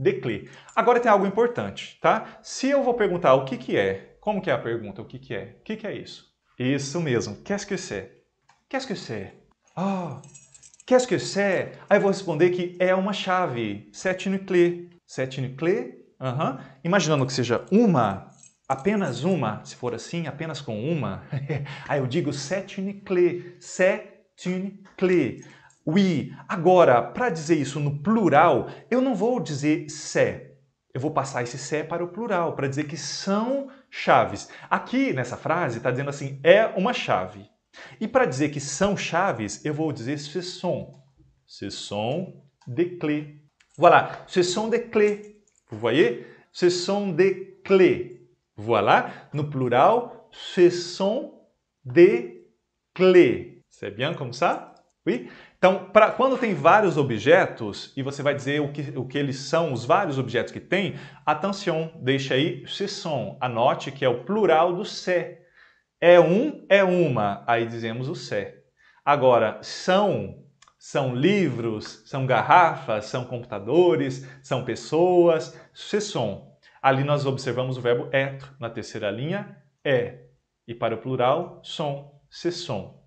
declare. Agora tem algo importante, tá? Se eu vou perguntar o que, que é, como que é a pergunta, o que, que é? O que, que é isso? Isso mesmo, qu'est-ce que c'est? Qu'est-ce que c'est? Ah, quer qu'est-ce que c'est? Aí eu vou responder que é uma chave, sete nuclé. Sete nuclé, uhum. imaginando que seja uma, apenas uma, se for assim, apenas com uma, aí eu digo sete nuclé, sete nuclé we. Agora, para dizer isso no plural, eu não vou dizer se. Eu vou passar esse se para o plural, para dizer que são chaves. Aqui nessa frase está dizendo assim, é uma chave. E para dizer que são chaves, eu vou dizer ce sont. Ce sont des clés. Voilà, ce sont des clés. Vous voyez? Ce sont des clés. Voilà, no plural, ce sont des clés. C'est bien comme ça? Oui? Então, pra, quando tem vários objetos e você vai dizer o que, o que eles são, os vários objetos que tem, atenção, deixa aí ce sont. Anote que é o plural do se. É um, é uma, aí dizemos o se. Agora, são, são livros, são garrafas, são computadores, são pessoas, ce sont. Ali nós observamos o verbo être na terceira linha, é. E para o plural, som, ce sont.